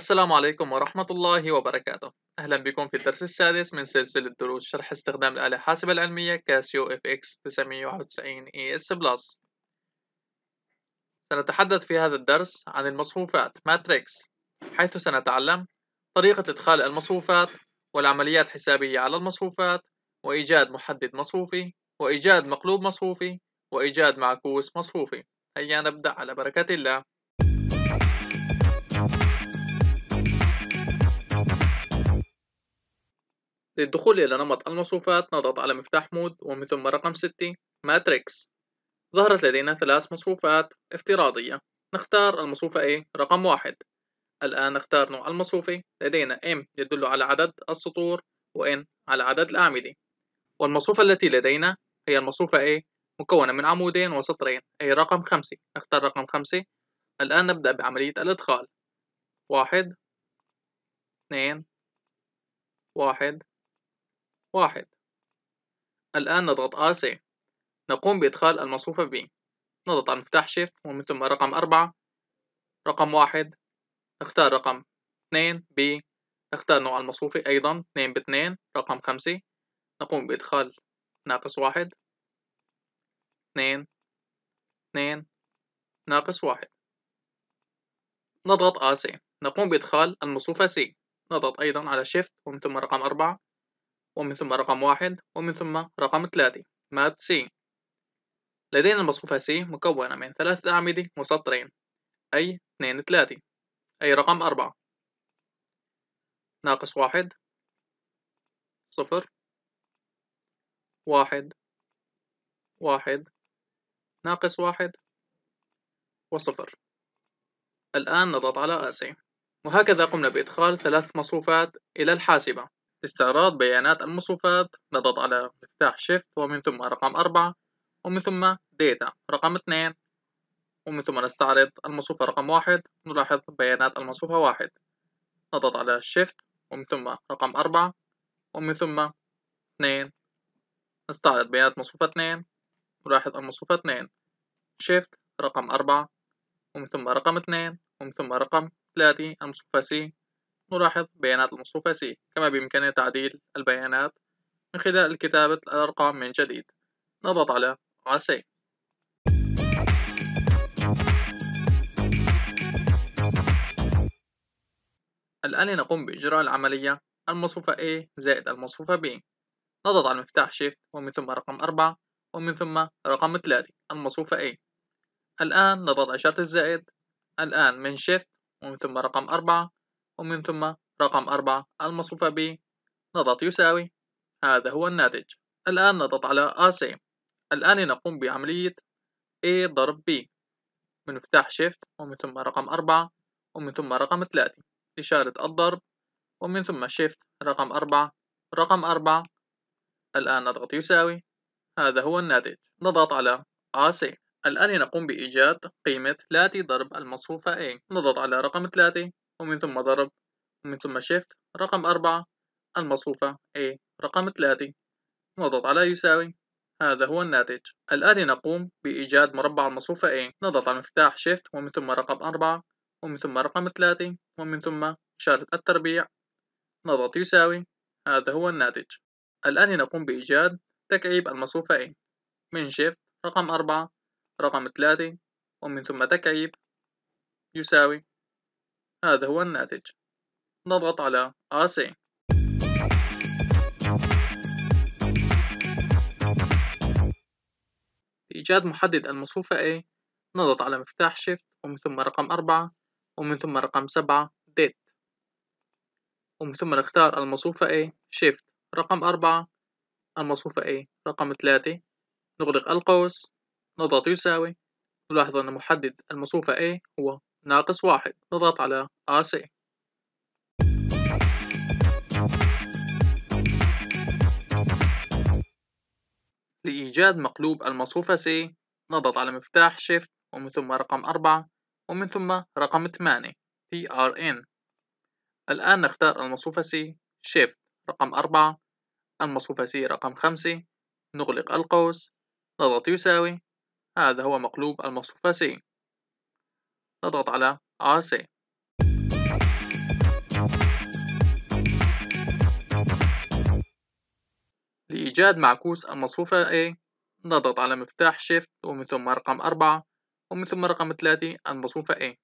السلام عليكم ورحمة الله وبركاته أهلا بكم في الدرس السادس من سلسلة دروس شرح استخدام الآلة الحاسبة العلمية كاسيو اف اكس 991 اي اس بلس سنتحدث في هذا الدرس عن المصفوفات ماتريكس حيث سنتعلم طريقة إدخال المصفوفات والعمليات الحسابية على المصفوفات وإيجاد محدد مصفوفي وإيجاد مقلوب مصفوفي وإيجاد معكوس مصفوفي هيا نبدأ على بركة الله للدخول إلى نمط المصفوفات نضغط على مفتاح مود ومن ثم رقم 6 ماتريكس ظهرت لدينا ثلاث مصفوفات افتراضية نختار المصفوفة A رقم واحد الآن نختار نوع المصفوفة لدينا M يدل على عدد السطور وN على عدد الأعمدة والمصفوفة التي لدينا هي المصفوفة A مكونة من عمودين وسطرين أي رقم خمسة نختار رقم خمسة الآن نبدأ بعملية الإدخال واحد اثنين واحد واحد الآن نضغط AC نقوم بإدخال المصفوفة B نضغط على مفتاح Shift ومن ثم رقم أربعة رقم واحد نختار رقم اثنين B نختار نوع المصفوفة أيضا اثنين باثنين رقم خمسة نقوم بإدخال ناقص واحد اثنين اثنين ناقص واحد نضغط AC نقوم بإدخال المصفوفة C نضغط أيضا على Shift ومن ثم رقم أربعة ومن ثم رقم واحد ومن ثم رقم ثلاثة مات سي لدينا المصفوفة سي مكونة من ثلاثة أعمدة وسطرين أي اثنين ثلاثة أي رقم أربعة ناقص واحد صفر واحد واحد ناقص واحد وصفر الآن نضغط على آسي وهكذا قمنا بإدخال ثلاث مصفوفات إلى الحاسبة استعراض بيانات المصفوفات نضغط على مفتاح Shift ومن ثم رقم أربعة ومن ثم Data رقم اثنين ومن ثم نستعرض المصفوفة رقم واحد نلاحظ بيانات المصفوفة واحد نضغط على شيفت ومن ثم رقم أربعة ومن ثم اثنين نستعرض بيانات مصفوفة اثنين نلاحظ المصفوفة اثنين شيفت رقم أربعة ومن ثم رقم اثنين ومن ثم رقم ثلاثة المصفوفة سي نلاحظ بيانات المصروف سي كما بإمكاننا تعديل البيانات من خلال كتابة الأرقام من جديد نضغط على سي الآن لنقوم بإجراء العملية المصفوفة A زائد المصفوفة B نضغط على مفتاح Shift ومن ثم رقم 4 ومن ثم رقم 3 المصفوفة A الآن نضغط على إشارة الزائد الآن من Shift ومن ثم رقم 4 ومن ثم رقم أربعة المصفوفة ب نضغط يساوي هذا هو الناتج الآن نضغط على AC الآن نقوم بعملية A ضرب B بنفتح Shift ومن ثم رقم أربعة ومن ثم رقم ثلاثة إشارة الضرب ومن ثم Shift رقم أربعة رقم أربعة الآن نضغط يساوي هذا هو الناتج نضغط على AC الآن نقوم بإيجاد قيمة 3 ضرب المصفوفة A نضغط على رقم 3 ومن ثم ضرب ومن ثم شيفت رقم أربعة المصفوفة A رقم ثلاثة نضغط على يساوي هذا هو الناتج الآن نقوم بإيجاد مربع المصفوفة A نضغط على مفتاح شيفت ومن ثم رقم أربعة ومن ثم رقم ثلاثة ومن ثم إشارة التربيع نضغط يساوي هذا هو الناتج الآن نقوم بإيجاد تكعيب المصفوفة A من شيفت رقم أربعة رقم ثلاثة ومن ثم تكعيب يساوي هذا هو الناتج نضغط على AC لإيجاد محدد المصفوفة A نضغط على مفتاح Shift ومن ثم رقم أربعة ومن ثم رقم سبعة Date ومن ثم نختار المصفوفة A Shift رقم أربعة المصفوفة A رقم ثلاثة نغلق القوس نضغط يساوي نلاحظ أن محدد المصفوفة A هو ناقص واحد نضغط على AC لإيجاد مقلوب المصفوفة C نضغط على مفتاح Shift ومن ثم رقم أربعة ومن ثم رقم ثمانية TRN الآن نختار المصفوفة C Shift رقم أربعة المصفوفة C رقم خمسة نغلق القوس نضغط يساوي هذا هو مقلوب المصفوفة C نضغط على RC لإيجاد معكوس المصفوفة A نضغط على مفتاح Shift ومن ثم رقم 4 ومن ثم رقم 3 المصفوفة A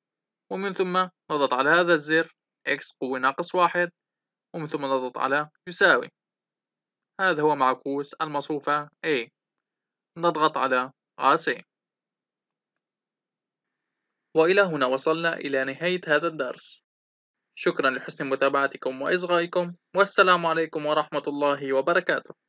ومن ثم نضغط على هذا الزر X قوة ناقص واحد ومن ثم نضغط على يساوي هذا هو معكوس المصفوفة A نضغط على AC وإلى هنا وصلنا إلى نهاية هذا الدرس شكرا لحسن متابعتكم وإصغائكم والسلام عليكم ورحمة الله وبركاته